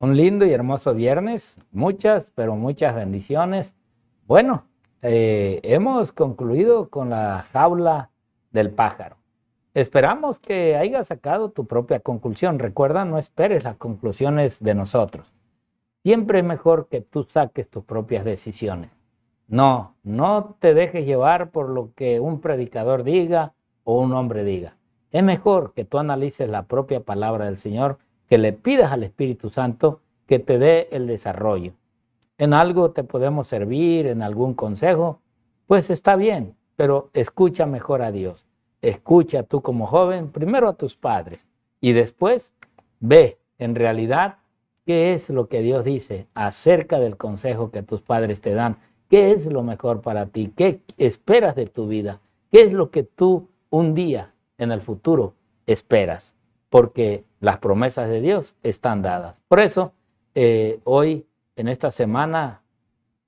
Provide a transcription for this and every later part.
un lindo y hermoso viernes, muchas, pero muchas bendiciones. Bueno, eh, hemos concluido con la jaula del pájaro. Esperamos que hayas sacado tu propia conclusión. Recuerda, no esperes las conclusiones de nosotros. Siempre es mejor que tú saques tus propias decisiones. No, no te dejes llevar por lo que un predicador diga o un hombre diga. Es mejor que tú analices la propia palabra del Señor que le pidas al Espíritu Santo que te dé el desarrollo. En algo te podemos servir, en algún consejo, pues está bien, pero escucha mejor a Dios. Escucha tú como joven primero a tus padres y después ve en realidad qué es lo que Dios dice acerca del consejo que tus padres te dan, qué es lo mejor para ti, qué esperas de tu vida, qué es lo que tú un día en el futuro esperas, porque las promesas de Dios están dadas. Por eso, eh, hoy, en esta semana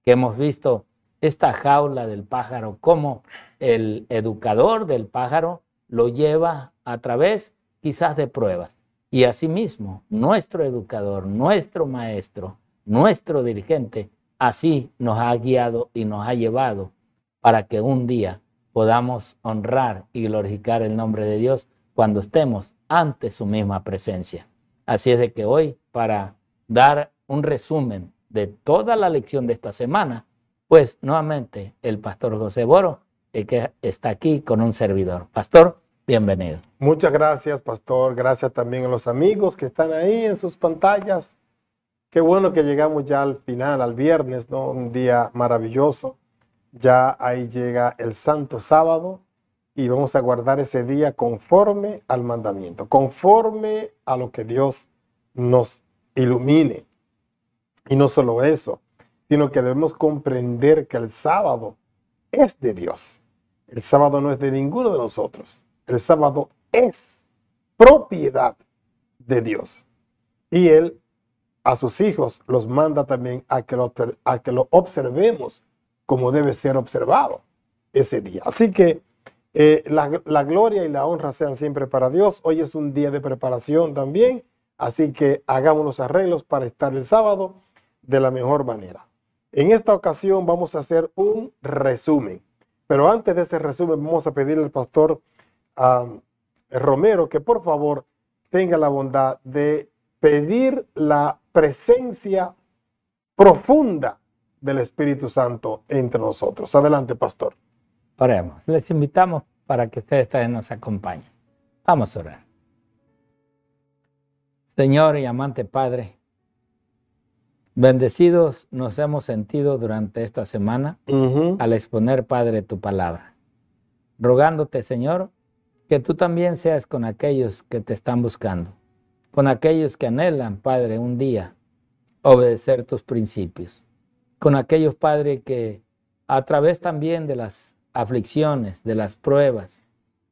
que hemos visto esta jaula del pájaro, cómo el educador del pájaro lo lleva a través quizás de pruebas. Y asimismo, nuestro educador, nuestro maestro, nuestro dirigente, así nos ha guiado y nos ha llevado para que un día podamos honrar y glorificar el nombre de Dios cuando estemos ante su misma presencia. Así es de que hoy, para dar un resumen de toda la lección de esta semana, pues nuevamente el pastor José Boro, el que está aquí con un servidor. Pastor, bienvenido. Muchas gracias, pastor. Gracias también a los amigos que están ahí en sus pantallas. Qué bueno que llegamos ya al final, al viernes, ¿no? Un día maravilloso. Ya ahí llega el Santo Sábado, y vamos a guardar ese día conforme al mandamiento, conforme a lo que Dios nos ilumine. Y no solo eso, sino que debemos comprender que el sábado es de Dios. El sábado no es de ninguno de nosotros. El sábado es propiedad de Dios. Y Él a sus hijos los manda también a que lo, a que lo observemos como debe ser observado ese día. Así que eh, la, gloria y la honra sean siempre para Dios. Hoy es un día de preparación también, así que hagamos los arreglos para estar el sábado de la mejor manera. En esta ocasión vamos a hacer un resumen, pero antes de ese resumen vamos a pedirle al pastor Romero que por favor tenga la bondad de pedir la presencia profunda del Espíritu Santo entre nosotros. Adelante, pastor. Oremos. Les invitamos para que ustedes también nos acompañen. Vamos a orar. Señor y amante Padre, bendecidos nos hemos sentido durante esta semana al exponer, Padre, tu palabra. Rogándote, Señor, que tú también seas con aquellos que te están buscando, con aquellos que anhelan, Padre, un día obedecer tus principios, con aquellos, Padre, que a través también de las aflicciones, de las pruebas.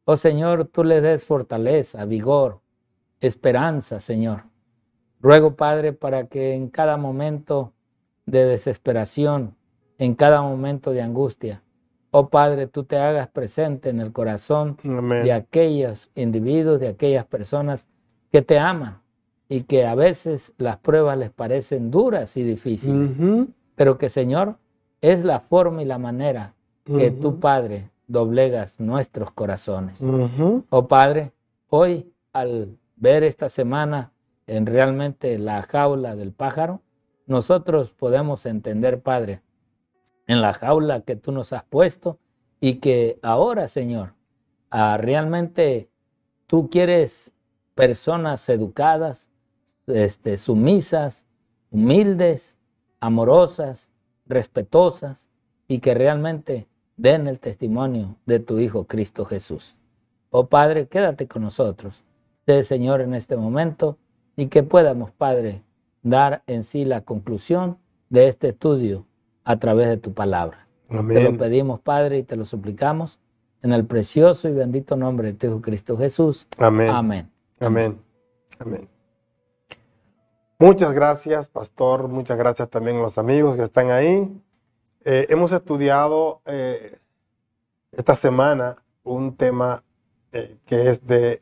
Oh Señor, tú le des fortaleza, vigor, esperanza, Señor. Ruego, Padre, para que en cada momento de desesperación, en cada momento de angustia, oh Padre, tú te hagas presente en el corazón de aquellos individuos, de aquellas personas que te aman y que a veces las pruebas les parecen duras y difíciles, pero que, Señor, es la forma y la manera que tú, Padre, doblegas nuestros corazones. Oh Padre, hoy al ver esta semana en realmente la jaula del pájaro, nosotros podemos entender, Padre, en la jaula que tú nos has puesto y que ahora, Señor, ah, realmente tú quieres personas educadas, este, sumisas, humildes, amorosas, respetuosas, y que realmente den el testimonio de tu Hijo Cristo Jesús. Oh Padre, quédate con nosotros, sé Señor en este momento y que podamos, Padre, dar en sí la conclusión de este estudio a través de tu palabra. Te lo pedimos, Padre, y te lo suplicamos en el precioso y bendito nombre de tu Hijo Cristo Jesús. Amén. Amén. Amén. Amén. Muchas gracias, pastor. Muchas gracias también a los amigos que están ahí. Eh, hemos estudiado eh, esta semana un tema eh, que es, de,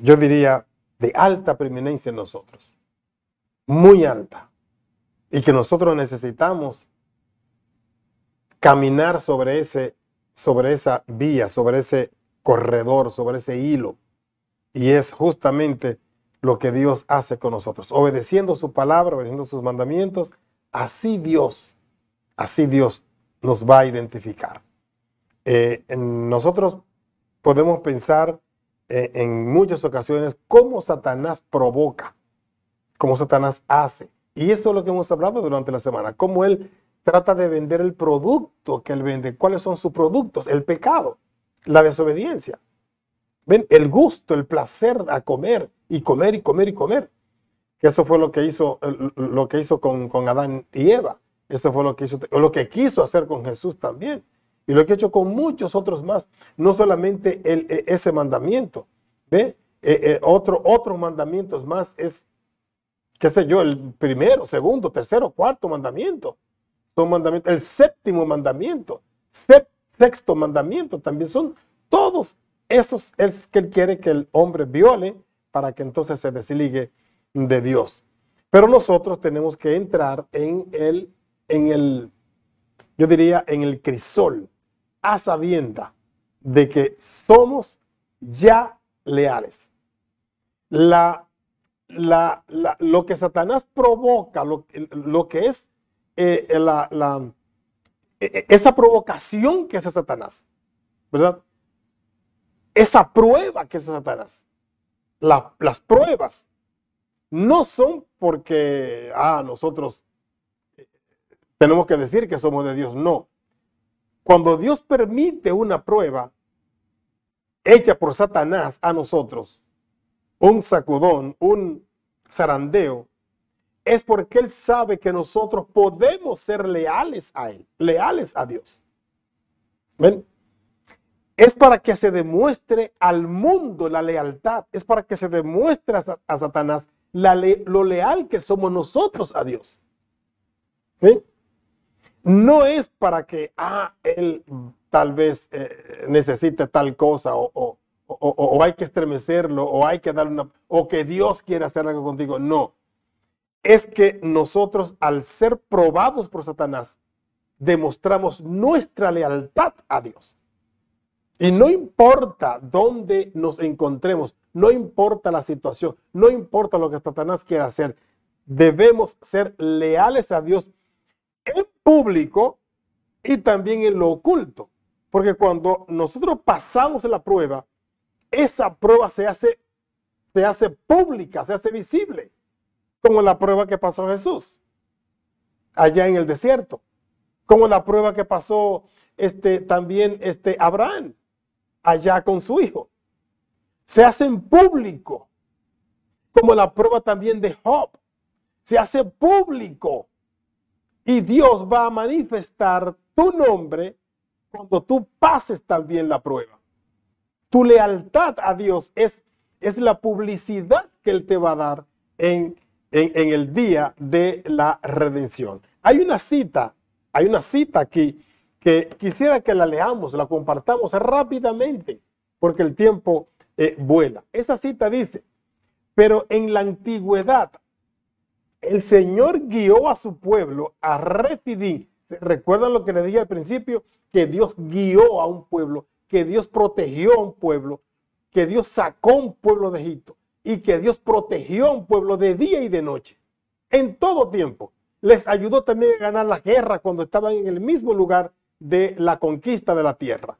yo diría, de alta preeminencia en nosotros, muy alta, y que nosotros necesitamos caminar sobre, ese, sobre esa vía, sobre ese corredor, sobre ese hilo, y es justamente lo que Dios hace con nosotros, obedeciendo su palabra, obedeciendo sus mandamientos, así Dios, así Dios nos va a identificar. Eh, nosotros podemos pensar eh, en muchas ocasiones cómo Satanás provoca, cómo Satanás hace. Y eso es lo que hemos hablado durante la semana, cómo él trata de vender el producto que él vende, cuáles son sus productos, el pecado, la desobediencia, el gusto, el placer a comer y comer y comer y comer. Que eso fue lo que hizo, eh, lo que hizo con, Adán y Eva. Eso fue lo que hizo, o lo que quiso hacer con Jesús también. Y lo que ha hecho con muchos otros más. No solamente el, e, ese mandamiento. ¿Ve? E, e, otro, otros mandamientos más es, qué sé yo, el primero, segundo, tercero, cuarto mandamiento. Son mandamientos. El séptimo mandamiento. sexto mandamiento también son todos esos es que él quiere que el hombre viole para que entonces se desligue de Dios. Pero nosotros tenemos que entrar en el, en el, yo diría, en el crisol, a sabienda de que somos ya leales. La, la, lo que Satanás provoca, lo, que es eh, eh, la, eh, esa provocación que hace Satanás, ¿verdad? Esa prueba que hace Satanás, las pruebas no son porque, ah, nosotros eh, tenemos que decir que somos de Dios, no. Cuando Dios permite una prueba hecha por Satanás a nosotros, un sacudón, un zarandeo, es porque Él sabe que nosotros podemos ser leales a Él, leales a Dios. ¿Ven? Es para que se demuestre al mundo la lealtad, es para que se demuestre a Satanás lo leal que somos nosotros a Dios. No es para que, a ah, él tal vez eh, necesite tal cosa o, hay que estremecerlo o hay que darle una, o que Dios quiera hacer algo contigo. No, es que nosotros al ser probados por Satanás, demostramos nuestra lealtad a Dios. Y no importa dónde nos encontremos, no importa la situación, no importa lo que Satanás quiera hacer, debemos ser leales a Dios en público y también en lo oculto. Porque cuando nosotros pasamos la prueba, esa prueba se hace, se hace pública, se hace visible, como la prueba que pasó Jesús allá en el desierto, como la prueba que pasó este, también este, Abraham allá con su hijo. Se en público, como la prueba también de Job. Se hace público y Dios va a manifestar tu nombre cuando tú pases también la prueba. Tu lealtad a Dios es, es la publicidad que Él te va a dar en, en el día de la redención. Hay una cita, hay una cita aquí que quisiera que la leamos, la compartamos rápidamente, porque el tiempo eh, vuela. Esa cita dice, pero en la antigüedad el Señor guió a su pueblo a Refidim. ¿Recuerdan lo que le dije al principio? Que Dios guió a un pueblo, que Dios protegió a un pueblo, que Dios sacó un pueblo de Egipto y que Dios protegió a un pueblo de día y de noche, en todo tiempo. Les ayudó también a ganar la guerra cuando estaban en el mismo lugar de la conquista de la tierra.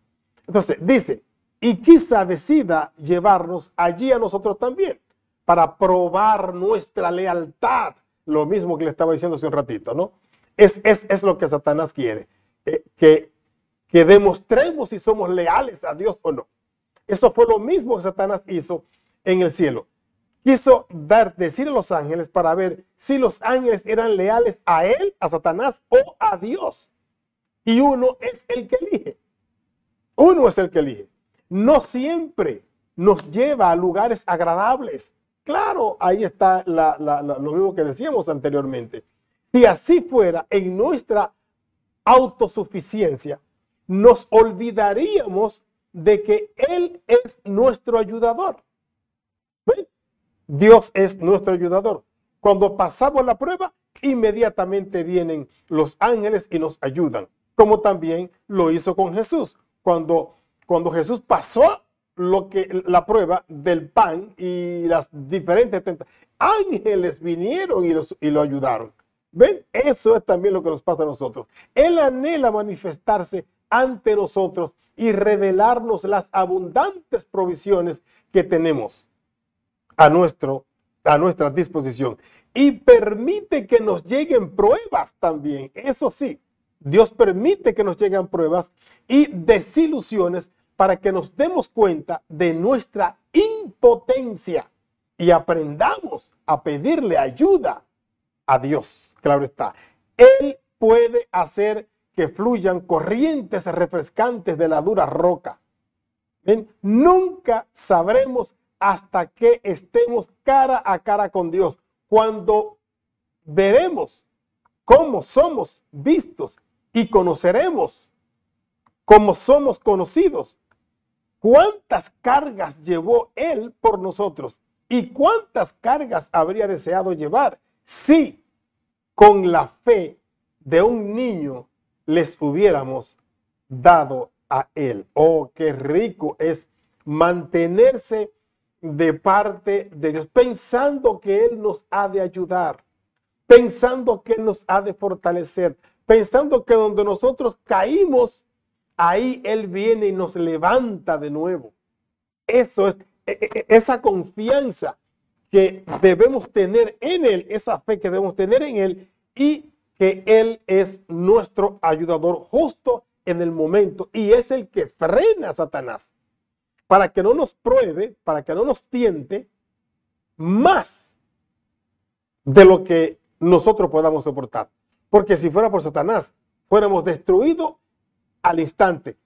Entonces, dice, y quizá decida llevarnos allí a nosotros también, para probar nuestra lealtad. Lo mismo que le estaba diciendo hace un ratito, ¿no? Es, lo que Satanás quiere, que, demostremos si somos leales a Dios o no. Eso fue lo mismo que Satanás hizo en el cielo. Quiso dar, decir a los ángeles para ver si los ángeles eran leales a él, a Satanás o a Dios y uno es el que elige. Uno es el que elige. No siempre nos lleva a lugares agradables. Claro, ahí está lo mismo que decíamos anteriormente. Si así fuera, en nuestra autosuficiencia, nos olvidaríamos de que Él es nuestro ayudador. Dios es nuestro ayudador. Cuando pasamos la prueba, inmediatamente vienen los ángeles y nos ayudan como también lo hizo con Jesús. Cuando, cuando Jesús pasó lo que, la prueba del pan y las diferentes tentaciones, ángeles vinieron y, los, y lo ayudaron. ¿Ven? Eso es también lo que nos pasa a nosotros. Él anhela manifestarse ante nosotros y revelarnos las abundantes provisiones que tenemos a, nuestro, a nuestra disposición. Y permite que nos lleguen pruebas también, eso sí, Dios permite que nos lleguen pruebas y desilusiones para que nos demos cuenta de nuestra impotencia y aprendamos a pedirle ayuda a Dios. Claro está, Él puede hacer que fluyan corrientes refrescantes de la dura roca. Nunca sabremos hasta que estemos cara a cara con Dios, cuando veremos cómo somos vistos y conoceremos como somos conocidos. ¿Cuántas cargas llevó Él por nosotros? ¿Y cuántas cargas habría deseado llevar si con la fe de un niño les hubiéramos dado a Él? Oh, qué rico es mantenerse de parte de Dios, pensando que Él nos ha de ayudar, pensando que Él nos ha de fortalecer, pensando que donde nosotros caímos, ahí Él viene y nos levanta de nuevo. Eso es, e, e, e, esa confianza que debemos tener en Él, esa fe que debemos tener en Él y que Él es nuestro ayudador justo en el momento y es el que frena a Satanás para que no nos pruebe, para que no nos tiente más de lo que nosotros podamos soportar. Porque si fuera por Satanás, fuéramos destruidos al instante.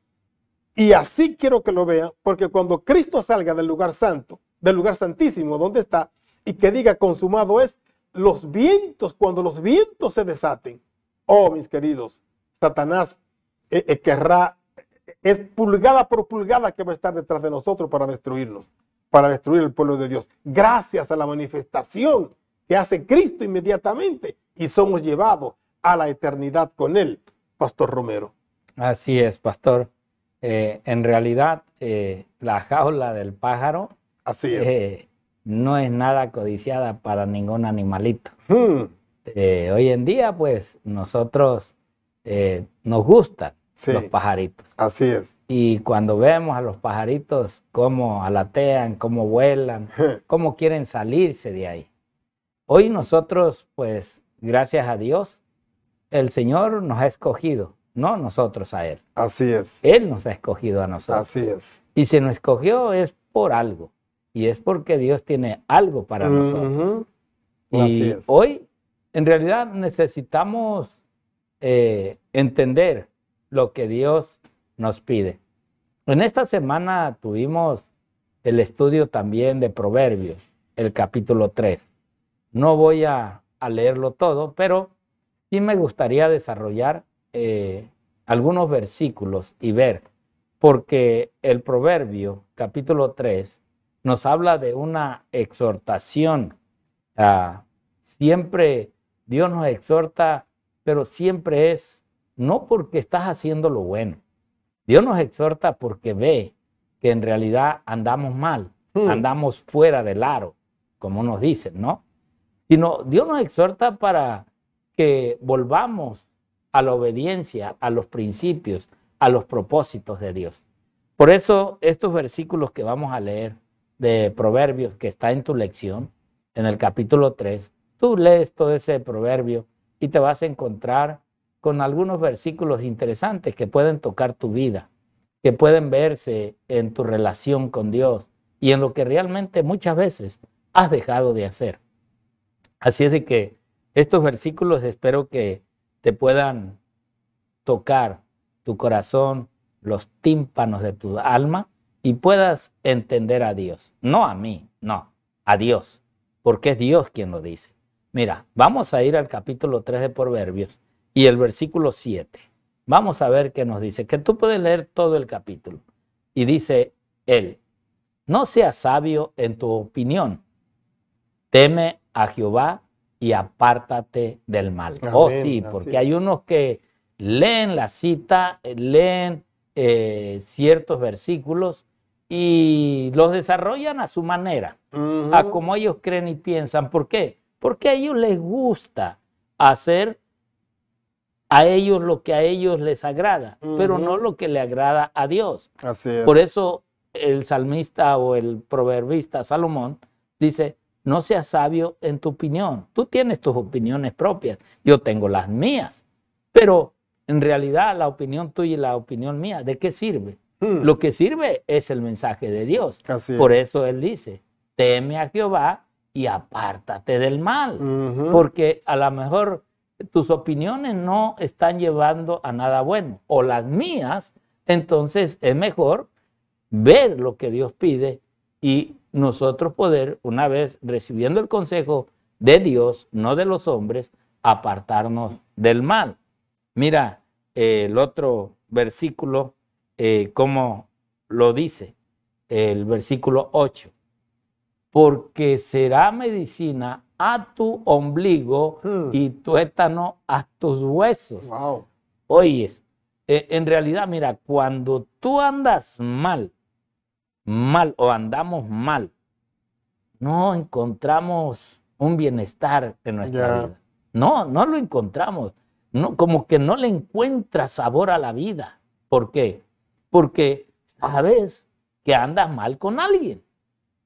Y así quiero que lo vean, porque cuando Cristo salga del lugar santo, del lugar santísimo donde está, y que diga consumado es, los vientos, cuando los vientos se desaten, oh mis queridos, Satanás eh, eh, querrá, es pulgada por pulgada que va a estar detrás de nosotros para destruirnos, para destruir el pueblo de Dios. Gracias a la manifestación que hace Cristo inmediatamente y somos llevados a la eternidad con Él, Pastor Romero. Así es, Pastor. Eh, en realidad, eh, la jaula del pájaro Así es. Eh, no es nada codiciada para ningún animalito. Hmm. hoy en día, pues, nosotros nos gustan los pajaritos. Así es. Y cuando vemos a los pajaritos, cómo alatean, cómo vuelan, hmm. cómo quieren salirse de ahí. Hoy nosotros, pues, gracias a Dios, el Señor nos ha escogido, no nosotros a Él. Así es. Él nos ha escogido a nosotros. Así es. Y si nos escogió es por algo. Y es porque Dios tiene algo para nosotros. Y Así es. hoy, en realidad, necesitamos eh, entender lo que Dios nos pide. En esta semana tuvimos el estudio también de Proverbios, el capítulo 3. No voy a leerlo todo, pero Sí me gustaría desarrollar eh, algunos versículos y ver, porque el proverbio capítulo 3 nos habla de una exhortación. Ah, siempre Dios nos exhorta, pero siempre es no porque estás haciendo lo bueno. Dios nos exhorta porque ve que en realidad andamos mal, hmm. andamos fuera del aro, como nos dicen, ¿no? Sino Dios nos exhorta para que volvamos a la obediencia, a los principios, a los propósitos de Dios. Por eso estos versículos que vamos a leer de Proverbios que está en tu lección, en el capítulo 3, tú lees todo ese proverbio y te vas a encontrar con algunos versículos interesantes que pueden tocar tu vida, que pueden verse en tu relación con Dios y en lo que realmente muchas veces has dejado de hacer. Así es de que estos versículos espero que te puedan tocar tu corazón, los tímpanos de tu alma y puedas entender a Dios. No a mí, no, a Dios, porque es Dios quien lo dice. Mira, vamos a ir al capítulo 3 de Proverbios y el versículo 7. Vamos a ver qué nos dice, que tú puedes leer todo el capítulo. Y dice él, no seas sabio en tu opinión, teme a Jehová y apártate del mal. Oh, sí, porque hay unos que leen la cita, leen eh, ciertos versículos y los desarrollan a su manera, a como ellos creen y piensan. ¿Por qué? Porque a ellos les gusta hacer a ellos lo que a ellos les agrada, pero no lo que le agrada a Dios. Por eso el salmista o el proverbista Salomón dice, no seas sabio en tu opinión. Tú tienes tus opiniones propias, yo tengo las mías, pero en realidad la opinión tuya y la opinión mía, ¿de qué sirve? Hmm. Lo que sirve es el mensaje de Dios. Por eso Él dice, teme a Jehová y apártate del mal, porque a lo mejor tus opiniones no están llevando a nada bueno, o las mías, entonces es mejor ver lo que Dios pide y nosotros poder, una vez recibiendo el consejo de Dios, no de los hombres, apartarnos del mal. Mira eh, el otro versículo, eh, como lo dice el versículo 8, porque será medicina a tu ombligo hmm. y tu étano a tus huesos. Wow. Oyes, e, en realidad, mira, cuando tú andas mal, mal o andamos mal, no encontramos un bienestar en nuestra vida. No, no lo encontramos. No, como que no le encuentra sabor a la vida. ¿Por qué? Porque sabes que andas mal con alguien.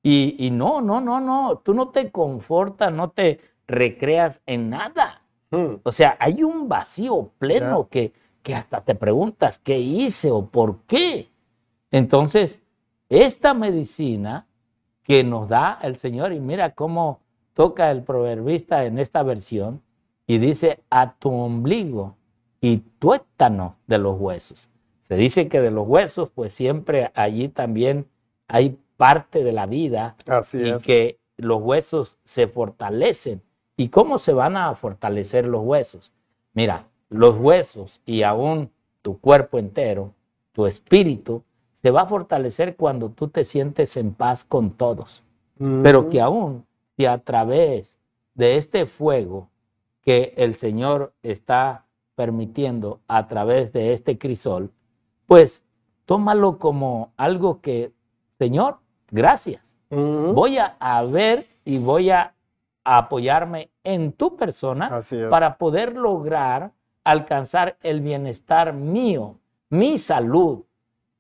Y, no, no, no, no. Tú no te confortas, no te recreas en nada. Hmm. O sea, hay un vacío pleno que, que hasta te preguntas qué hice o por qué. Entonces, esta medicina que nos da el Señor, y mira cómo toca el proverbista en esta versión, y dice a tu ombligo y tuétano de los huesos. Se dice que de los huesos, pues siempre allí también hay parte de la vida Así y que los huesos se fortalecen. ¿Y cómo se van a fortalecer los huesos? Mira, los huesos y aún tu cuerpo entero, tu espíritu, se va a fortalecer cuando tú te sientes en paz con todos. Pero que aún si a través de este fuego que el Señor está permitiendo a través de este crisol, pues tómalo como algo que, Señor, gracias. Voy a ver y voy a apoyarme en tu persona para poder lograr alcanzar el bienestar mío, mi salud,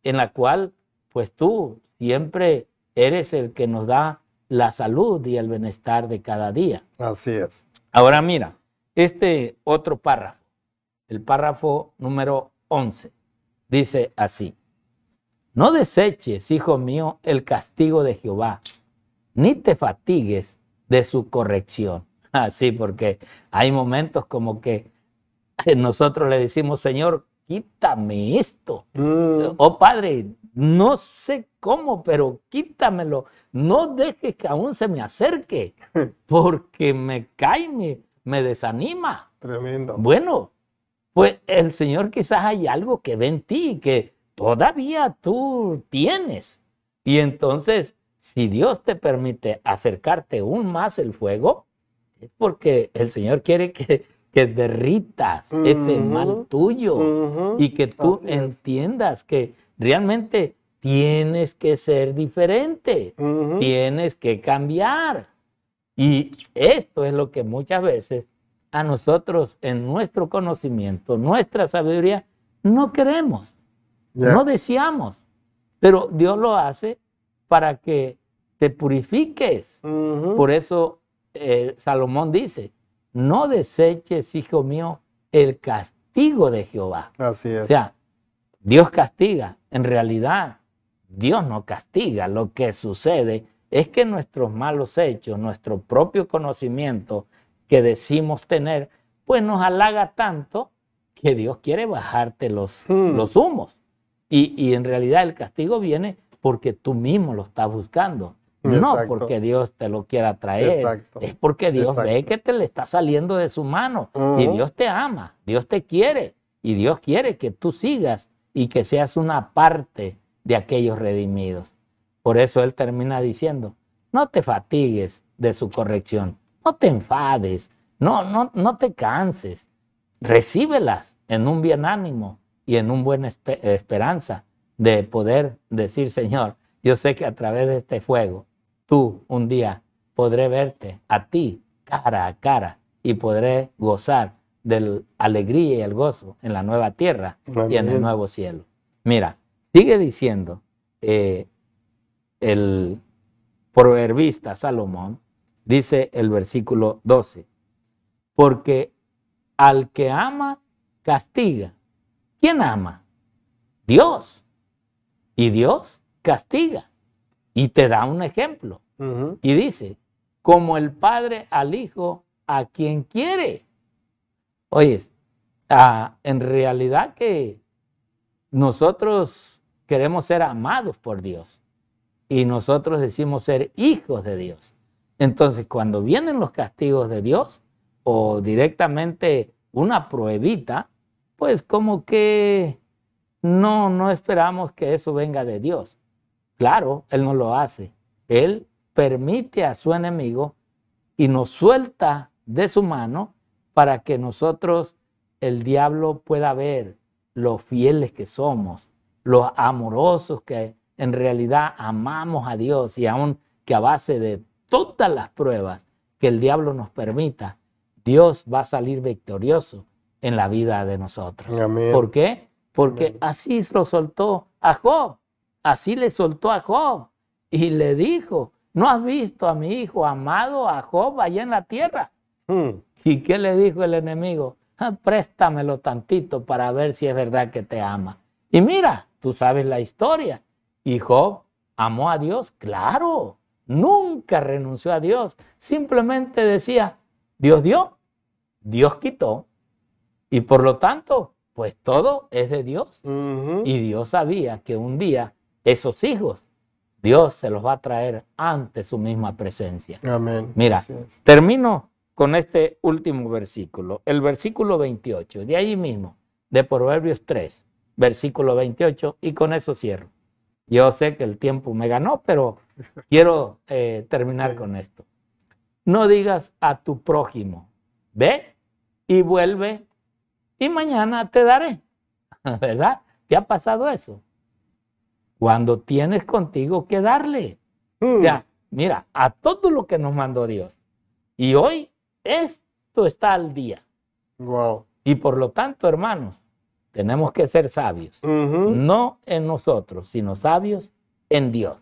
en la cual pues tú siempre eres el que nos da la salud y el bienestar de cada día. Así es. Ahora mira, este otro párrafo, el párrafo número 11, dice así, no deseches, hijo mío, el castigo de Jehová, ni te fatigues de su corrección. Así, porque hay momentos como que nosotros le decimos, Señor, quítame esto. Mm. Oh Padre, no sé cómo, pero quítamelo. No dejes que aún se me acerque, porque me cae, me, desanima. Tremendo. Bueno, pues el Señor quizás hay algo que ve en ti, que todavía tú tienes. Y entonces, si Dios te permite acercarte aún más el fuego, es porque el Señor quiere que que derritas este mal tuyo y que tú entiendas que realmente tienes que ser diferente, tienes que cambiar. Y esto es lo que muchas veces a nosotros en nuestro conocimiento, nuestra sabiduría, no queremos, no deseamos, pero Dios lo hace para que te purifiques. Por eso eh, Salomón dice, no deseches, hijo mío, el castigo de Jehová. Así es. O sea, Dios castiga. En realidad, Dios no castiga. Lo que sucede es que nuestros malos hechos, nuestro propio conocimiento que decimos tener, pues nos halaga tanto que Dios quiere bajarte los, hmm. los humos. Y, y en realidad el castigo viene porque tú mismo lo estás buscando. No porque Dios te lo quiera traer, es porque Dios ve que te le está saliendo de su mano y Dios te ama, Dios te quiere y Dios quiere que tú sigas y que seas una parte de aquellos redimidos. Por eso Él termina diciendo, no te fatigues de su corrección, no te enfades, no, no, no te canses, recíbelas en un bien ánimo y en un buena esperanza de poder decir, Señor, yo sé que a través de este fuego, tú un día podré verte a ti cara a cara y podré gozar de la alegría y el gozo en la nueva tierra y en el nuevo cielo. Mira, sigue diciendo eh, el proverbista Salomón, dice el versículo 12, porque al que ama, castiga. ¿Quién ama? Dios. Y Dios castiga. Y te da un ejemplo. Y dice, como el padre al hijo a quien quiere. Oyes, ah, en realidad que nosotros queremos ser amados por Dios y nosotros decimos ser hijos de Dios. Entonces, cuando vienen los castigos de Dios o directamente una pruebita, pues como que no, no esperamos que eso venga de Dios. Claro, Él no lo hace. Él permite a su enemigo y nos suelta de su mano para que nosotros, el diablo, pueda ver los fieles que somos, los amorosos que en realidad amamos a Dios y aún que a base de todas las pruebas que el diablo nos permita, Dios va a salir victorioso en la vida de nosotros. ¿Por qué? Porque así lo soltó a Job. Así le soltó a Job y le dijo, ¿no has visto a mi hijo amado, a Job, allá en la tierra? Hmm. ¿Y qué le dijo el enemigo? Ah, préstamelo tantito para ver si es verdad que te ama. Y mira, tú sabes la historia. Y Job amó a Dios, claro, nunca renunció a Dios. Simplemente decía, Dios dio, Dios quitó. Y por lo tanto, pues todo es de Dios. Y Dios sabía que un día esos hijos, Dios se los va a traer ante su misma presencia. Amén. Mira, termino con este último versículo, el versículo 28, de allí mismo, de Proverbios 3, versículo 28, y con eso cierro. Yo sé que el tiempo me ganó, pero quiero eh, terminar con esto. No digas a tu prójimo, ve y vuelve y mañana te daré, ¿verdad? ¿Te ha pasado eso? cuando tienes contigo que darle. O hmm. sea, mira, a todo lo que nos mandó Dios. Y hoy esto está al día. Wow. Y por lo tanto, hermanos, tenemos que ser sabios, no en nosotros, sino sabios en Dios,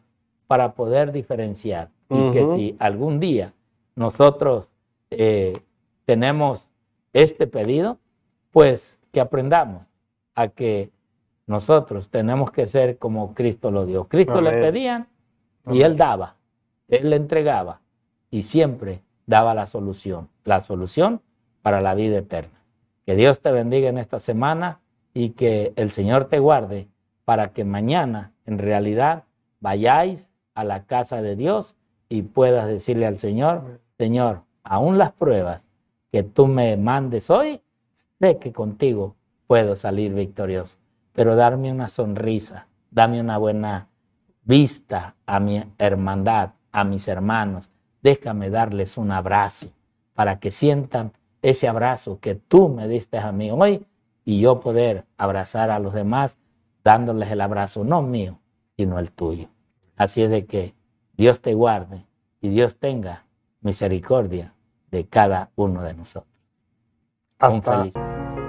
para poder diferenciar. Y que si algún día nosotros eh, tenemos este pedido, pues que aprendamos a que nosotros tenemos que ser como Cristo lo dio. Cristo le pedían y Él daba, Él le entregaba y siempre daba la solución, la solución para la vida eterna. Que Dios te bendiga en esta semana y que el Señor te guarde para que mañana en realidad vayáis a la casa de Dios y puedas decirle al Señor, Señor, aún las pruebas que tú me mandes hoy, sé que contigo puedo salir victorioso pero darme una sonrisa, dame una buena vista a mi hermandad, a mis hermanos. Déjame darles un abrazo para que sientan ese abrazo que tú me diste a mí hoy y yo poder abrazar a los demás dándoles el abrazo, no mío, sino el tuyo. Así es de que Dios te guarde y Dios tenga misericordia de cada uno de nosotros. Hasta. Un feliz.